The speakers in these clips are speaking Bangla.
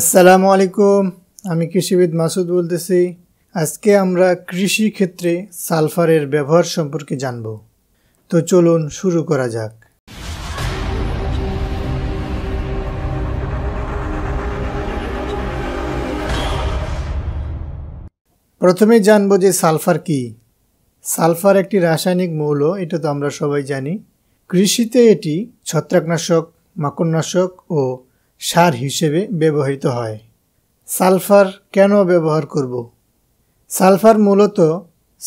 আসসালামু আলাইকুম আমি কৃষিবিদ মাসুদ বলতেছি আজকে আমরা কৃষি ক্ষেত্রে সালফারের ব্যবহার সম্পর্কে জানব তো চলুন শুরু করা যাক প্রথমে জানব যে সালফার কি সালফার একটি রাসায়নিক মৌল এটা তো আমরা সবাই জানি কৃষিতে এটি ছত্রাকনাশক মাকড়নাশক ও সার হিসেবে ব্যবহৃত হয় সালফার কেন ব্যবহার করব সালফার মূলত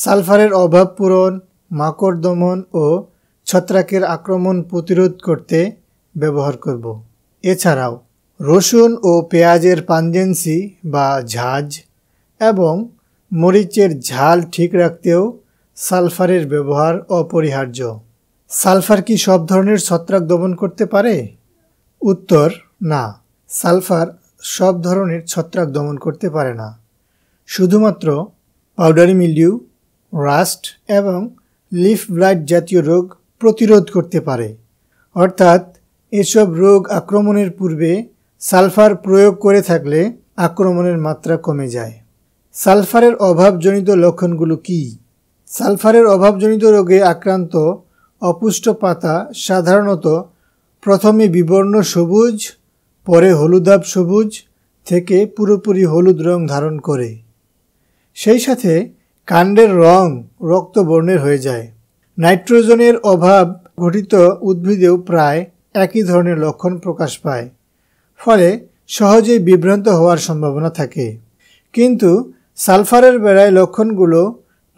সালফারের অভাব পূরণ মাকড় দমন ও ছত্রাকের আক্রমণ প্রতিরোধ করতে ব্যবহার করব এছাড়াও রসুন ও পেঁয়াজের পাঞ্জেন্সি বা ঝাঁজ এবং মরিচের ঝাল ঠিক রাখতেও সালফারের ব্যবহার অপরিহার্য সালফার কি সব ধরনের ছত্রাক দমন করতে পারে উত্তর না সালফার সব ধরনের ছত্রাক দমন করতে পারে না শুধুমাত্র পাউডারি মিলিউ রাস্ট এবং লিফ ব্লাইট জাতীয় রোগ প্রতিরোধ করতে পারে অর্থাৎ এসব রোগ আক্রমণের পূর্বে সালফার প্রয়োগ করে থাকলে আক্রমণের মাত্রা কমে যায় সালফারের অভাবজনিত লক্ষণগুলো কি সালফারের অভাবজনিত রোগে আক্রান্ত অপুষ্ট পাতা সাধারণত প্রথমে বিবর্ণ সবুজ পরে হলুদাব সবুজ থেকে পুরোপুরি হলুদ রং ধারণ করে সেই সাথে কাণ্ডের রং রক্তবর্ণের হয়ে যায় নাইট্রোজেনের অভাব ঘটিত উদ্ভিদেও প্রায় একই ধরনের লক্ষণ প্রকাশ পায় ফলে সহজেই বিভ্রান্ত হওয়ার সম্ভাবনা থাকে কিন্তু সালফারের বেড়ায় লক্ষণগুলো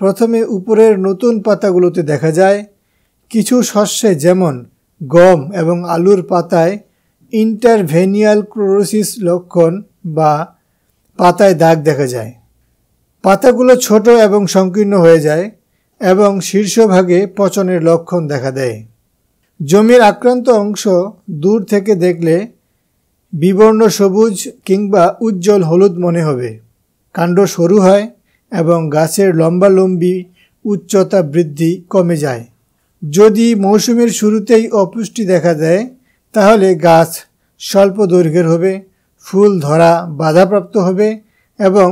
প্রথমে উপরের নতুন পাতাগুলোতে দেখা যায় কিছু শস্যে যেমন গম এবং আলুর পাতায় ইন্টারভেনিয়াল ক্লোরোসিস লক্ষণ বা পাতায় দাগ দেখা যায় পাতাগুলো ছোট এবং সংকীর্ণ হয়ে যায় এবং শীর্ষভাগে পচনের লক্ষণ দেখা দেয় জমির আক্রান্ত অংশ দূর থেকে দেখলে বিবর্ণ সবুজ কিংবা উজ্জ্বল হলুদ মনে হবে কাণ্ড সরু হয় এবং গাছের লম্বালম্বি উচ্চতা বৃদ্ধি কমে যায় যদি মৌসুমের শুরুতেই অপুষ্টি দেখা দেয় তাহলে গাছ স্বল্প দৈর্ঘ্যের হবে ফুল ধরা বাধাপ্রাপ্ত হবে এবং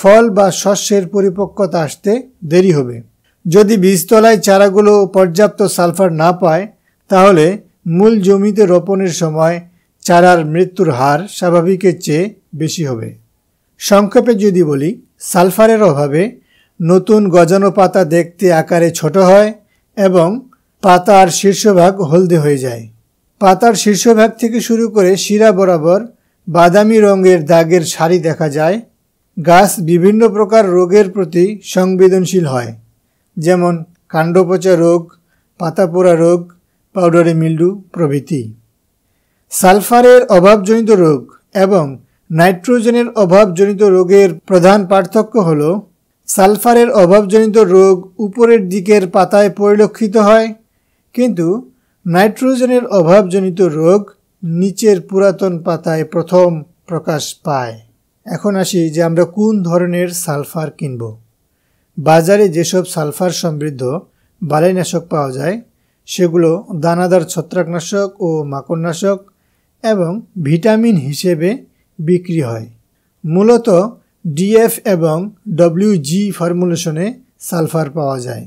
ফল বা শস্যের পরিপক্কতা আসতে দেরি হবে যদি বীজতলায় চারাগুলো পর্যাপ্ত সালফার না পায় তাহলে মূল জমিতে রোপণের সময় চারার মৃত্যুর হার স্বাভাবিকের চেয়ে বেশি হবে সংক্ষেপে যদি বলি সালফারের অভাবে নতুন গজানো পাতা দেখতে আকারে ছোট হয় এবং পাতার শীর্ষভাগ হলদে হয়ে যায় পাতার শীর্ষভাগ থেকে শুরু করে শিরা বরাবর বাদামি রঙের দাগের শাড়ি দেখা যায় গাছ বিভিন্ন প্রকার রোগের প্রতি সংবেদনশীল হয় যেমন কাণ্ডপচা রোগ পাতাপোড়া রোগ পাউডারে মিল্ডু প্রভৃতি সালফারের অভাবজনিত রোগ এবং নাইট্রোজেনের অভাবজনিত রোগের প্রধান পার্থক্য হল সালফারের অভাবজনিত রোগ উপরের দিকের পাতায় পরিলক্ষিত হয় কিন্তু নাইট্রোজেনের অভাবজনিত রোগ নিচের পুরাতন পাতায় প্রথম প্রকাশ পায় এখন আসি যে আমরা কোন ধরনের সালফার কিনব বাজারে যেসব সালফার সমৃদ্ধ বালাইনাশক পাওয়া যায় সেগুলো দানাদার ছত্রাকনাশক ও মাকড়নাশক এবং ভিটামিন হিসেবে বিক্রি হয় মূলত ডিএফ এবং ডব্লিউজি ফর্মুলেশনে সালফার পাওয়া যায়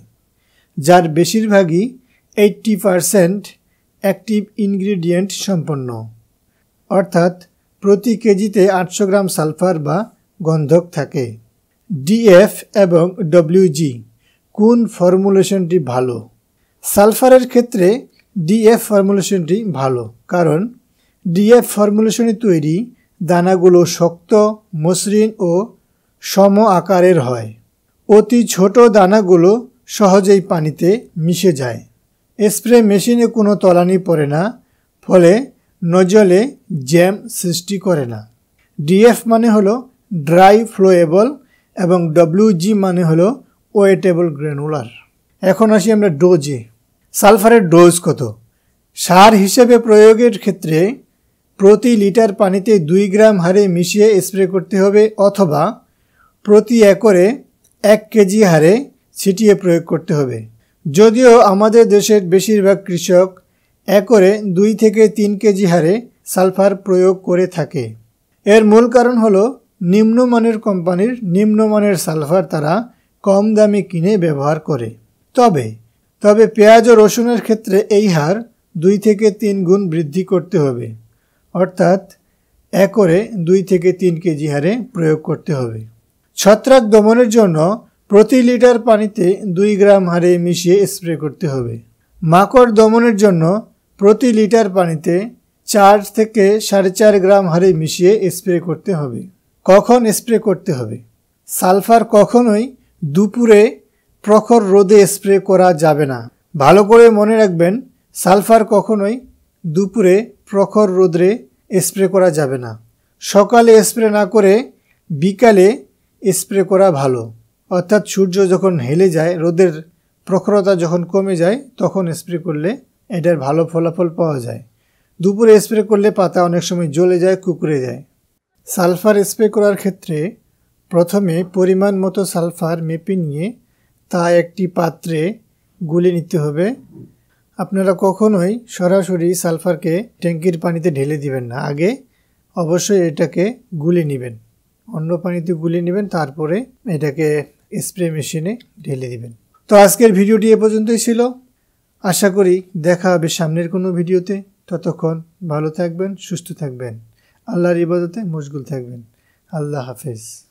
যার বেশিরভাগই এইট্টি পারসেন্ট অ্যাক্টিভ ইনগ্রিডিয়েন্ট সম্পন্ন অর্থাৎ প্রতি কেজিতে আটশো গ্রাম সালফার বা গন্ধক থাকে ডিএফ এবং ডব্লিউজি কোন ফর্মুলেশনটি ভালো সালফারের ক্ষেত্রে ডিএফ ফর্মুলেশনটি ভালো কারণ ডিএফ ফর্মুলেশনে তৈরি দানাগুলো শক্ত মসৃণ ও সম আকারের হয় অতি ছোট দানাগুলো সহজেই পানিতে মিশে যায় স্প্রে মেশিনে কোনো তলানি পড়ে না ফলে নজলে জ্যাম সৃষ্টি করে না ডিএফ মানে হলো ড্রাই ফ্লোয়েবল এবং ডব্লিউজি মানে হলো ওয়েটেবল গ্রেনুলার এখন আসি আমরা ডোজে সালফারের ডোজ কত সার হিসেবে প্রয়োগের ক্ষেত্রে প্রতি লিটার পানিতে দুই গ্রাম হারে মিশিয়ে স্প্রে করতে হবে অথবা প্রতি একরে এক কেজি হারে ছিটিয়ে প্রয়োগ করতে হবে যদিও আমাদের দেশের বেশিরভাগ কৃষক একরে দুই থেকে তিন কেজি হারে সালফার প্রয়োগ করে থাকে এর মূল কারণ হলো নিম্নমানের কোম্পানির নিম্নমানের সালফার তারা কম দামে কিনে ব্যবহার করে তবে তবে পেঁয়াজ ও রসুনের ক্ষেত্রে এই হার দুই থেকে তিন গুণ বৃদ্ধি করতে হবে অর্থাৎ একরে দুই থেকে তিন কেজি হারে প্রয়োগ করতে হবে ছত্রাক দমনের জন্য প্রতি লিটার পানিতে দুই গ্রাম হারে মিশিয়ে স্প্রে করতে হবে মাকড় দমনের জন্য প্রতি লিটার পানিতে চার থেকে সাড়ে চার গ্রাম হারে মিশিয়ে স্প্রে করতে হবে কখন স্প্রে করতে হবে সালফার কখনোই দুপুরে প্রখর রোদে স্প্রে করা যাবে না ভালো করে মনে রাখবেন সালফার কখনোই দুপুরে প্রখর রোদে স্প্রে করা যাবে না সকালে স্প্রে না করে বিকালে স্প্রে করা ভালো অর্থাৎ সূর্য যখন হেলে যায় রোদের প্রখরতা যখন কমে যায় তখন স্প্রে করলে এটার ভালো ফলাফল পাওয়া যায় দুপুরে স্প্রে করলে পাতা অনেক সময় জ্বলে যায় কুকুরে যায় সালফার স্প্রে করার ক্ষেত্রে প্রথমে পরিমাণ মতো সালফার মেপে নিয়ে তা একটি পাত্রে গুলে নিতে হবে আপনারা কখনোই সরাসরি সালফারকে ট্যাঙ্কির পানিতে ঢেলে দিবেন না আগে অবশ্যই এটাকে গুলে নেবেন অন্য পানিতে গুলে নেবেন তারপরে এটাকে স্প্রে মেশিনে ঢেলে দিবেন তো আজকের ভিডিওটি এ পর্যন্তই ছিল আশা করি দেখা হবে সামনের কোনো ভিডিওতে ততক্ষণ ভালো থাকবেন সুস্থ থাকবেন আল্লাহর ইবাদতে মশগুল থাকবেন আল্লাহ হাফেজ